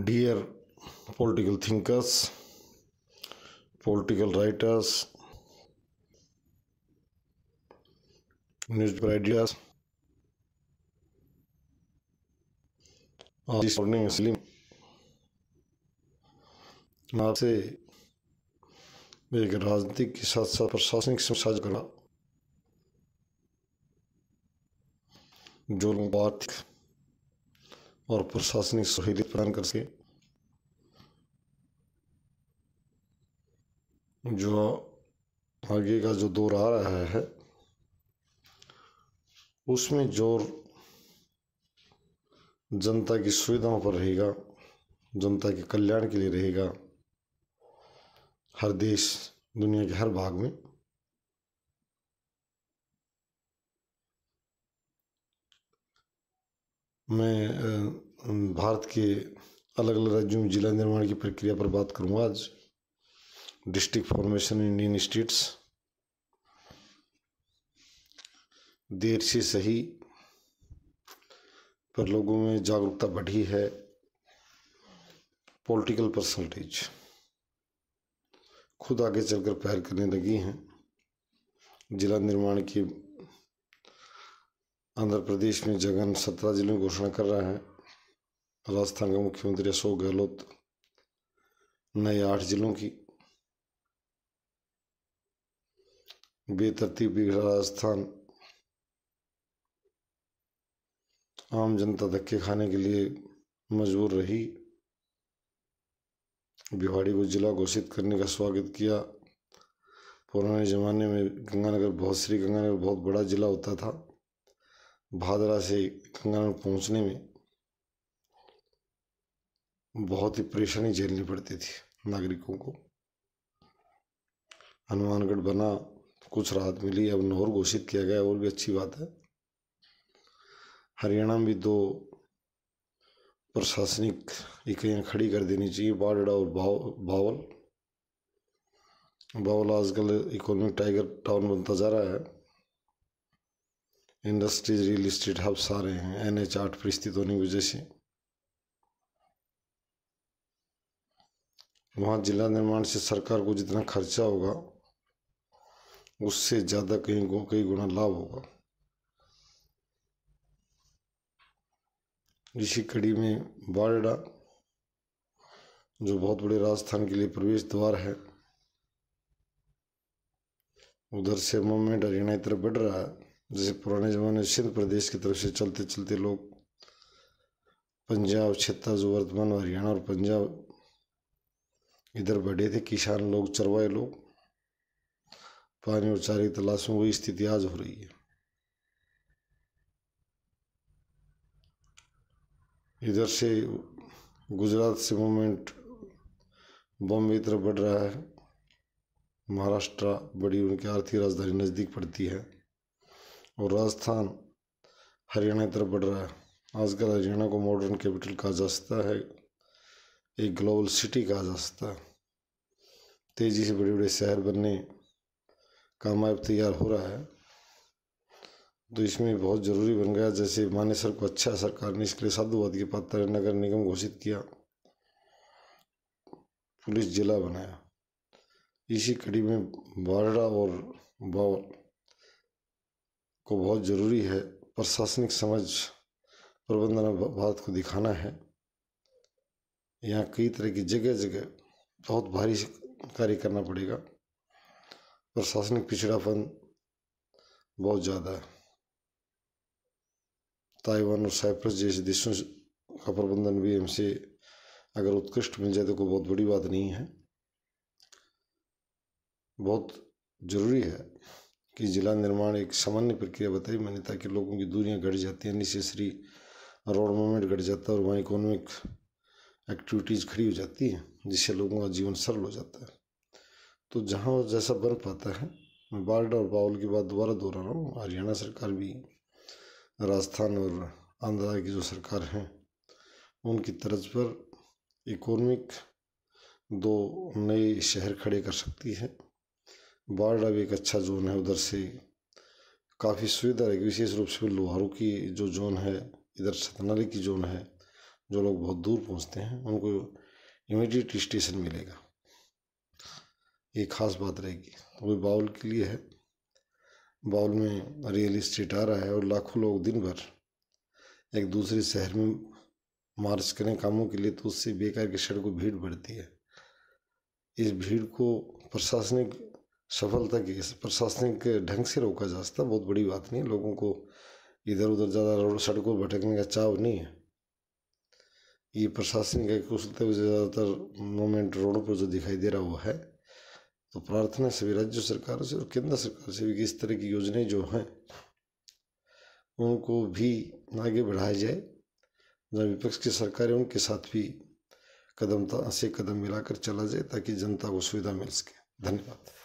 dear political thinkers political writers newspaper ideas और इस morning इसलिए मैं आपसे एक राजनीतिक के साथ साथ प्रशासनिक साझा करा जो आर्थिक और प्रशासनिक सहूलियत प्रदान कर सके जो आगे का जो दौर आ रहा है उसमें जोर जनता की सुविधाओं पर रहेगा जनता के कल्याण के लिए रहेगा हर देश दुनिया के हर भाग में मैं भारत के अलग अलग राज्यों में जिला निर्माण की प्रक्रिया पर बात करूंगा आज डिस्ट्रिक्ट फॉर्मेशन इंडियन स्टेट्स देर से सही पर लोगों में जागरूकता बढ़ी है पॉलिटिकल परसेंटेज खुद आगे चलकर पैर करने लगी हैं जिला निर्माण की आंध्र प्रदेश में जगन सत्रह जिलों की घोषणा कर रहा है राजस्थान के मुख्यमंत्री अशोक गहलोत नए आठ जिलों की बेतरतीब राजस्थान आम जनता धक्के खाने के लिए मजबूर रही भिवाड़ी को जिला घोषित करने का स्वागत किया पुराने ज़माने में गंगानगर बहुत श्री गंगानगर बहुत बड़ा ज़िला होता था भादरा से कंगारण पहुंचने में बहुत ही परेशानी झेलनी पड़ती थी नागरिकों को हनुमानगढ़ बना कुछ राहत मिली अब नहर घोषित किया गया और भी अच्छी बात है हरियाणा में भी दो प्रशासनिक इकाइयाँ खड़ी कर देनी चाहिए बाडड़ा और भाव बावल बावल आजकल इकोनॉमिक टाइगर टाउन बनता जा रहा है इंडस्ट्रीज रियल इस्टेट हब सारे हैं एन एच आठ पर स्थित होने की वजह से वहाँ जिला निर्माण से सरकार को जितना खर्चा होगा उससे ज़्यादा कहीं कई गुना लाभ होगा इसी कड़ी में बारडा जो बहुत बड़े राजस्थान के लिए प्रवेश द्वार है उधर से मूवमेंट हरियाणा की तरफ बढ़ रहा है जैसे पुराने ज़माने सिंध प्रदेश की तरफ से चलते चलते लोग पंजाब छत्ता जो वर्धमान हरियाणा और पंजाब इधर बढ़े थे किसान लोग चरवाए लोग पानी और चारे की तलाश में वही स्थिति आज हो रही है इधर से गुजरात से मूवमेंट बॉम्बे तरफ बढ़ रहा है महाराष्ट्र बड़ी उनकी आर्थिक राजधानी नज़दीक पड़ती है और राजस्थान हरियाणा की तरफ बढ़ रहा है आजकल हरियाणा को मॉडर्न कैपिटल कहा जा सकता है एक ग्लोबल सिटी कहा जा सकता है तेज़ी से बड़े बड़े शहर बनने का मैप तैयार हो रहा है तो इसमें बहुत ज़रूरी बन गया जैसे मानेसर को अच्छा सरकार ने इसके लिए साधुवाद के पात्र नगर निगम घोषित किया पुलिस जिला बनाया इसी कड़ी में बारड़ा और बावर को बहुत ज़रूरी है प्रशासनिक समझ प्रबंधन भारत को दिखाना है यहाँ कई तरह की जगह जगह बहुत भारी कार्य करना पड़ेगा प्रशासनिक पिछड़ापन बहुत ज़्यादा है ताइवान और साइप्रस जैसे देशों का प्रबंधन भी हमसे अगर उत्कृष्ट मिल जाए तो कोई बहुत बड़ी बात नहीं है बहुत ज़रूरी है कि जिला निर्माण एक सामान्य प्रक्रिया बताई मैंने ताकि लोगों की दूरियां घट जाती हैं निशेसरी रोड मूवमेंट घट जाता है और वहाँ इकोनॉमिक एक्टिविटीज़ खड़ी हो जाती हैं जिससे लोगों का जीवन सरल हो जाता है तो जहाँ जैसा बन पाता है मैं बाढ़ और बाउल की बात दोबारा दोहरा रहा हूँ हरियाणा सरकार भी राजस्थान और आंध्रा की जो सरकार हैं उनकी तर्ज पर इकोनॉमिक दो नए शहर खड़े कर सकती है बारडा भी एक अच्छा जोन है उधर से काफ़ी सुविधा रहेगी विशेष रूप से लोहारू की जो जोन है इधर सतनाली की जोन है जो लोग बहुत दूर पहुंचते हैं उनको इमीडिएट स्टेशन मिलेगा ये खास बात रहेगी वो बाउल के लिए है बाउल में रियल इस्टेट आ रहा है और लाखों लोग दिन भर एक दूसरे शहर में मार्च करें कामों के लिए तो उससे बेकार की सड़कों भीड़ बढ़ती है इस भीड़ को प्रशासनिक सफलता की प्रशासनिक ढंग से रोका जा सकता बहुत बड़ी बात नहीं लोगों को इधर उधर ज़्यादा रोड सड़कों पर भटकने का चाव नहीं है ये प्रशासनिक कुशलता कुशलता ज़्यादातर मोमेंट रोडों पर जो दिखाई दे रहा वो है तो प्रार्थना सभी राज्य सरकारों से और केंद्र सरकार से भी इस तरह की योजनाएं जो हैं उनको भी आगे बढ़ाया जाए जहाँ विपक्ष की सरकारें उनके साथ भी कदम से कदम मिलाकर चला जाए ताकि जनता को सुविधा मिल सके धन्यवाद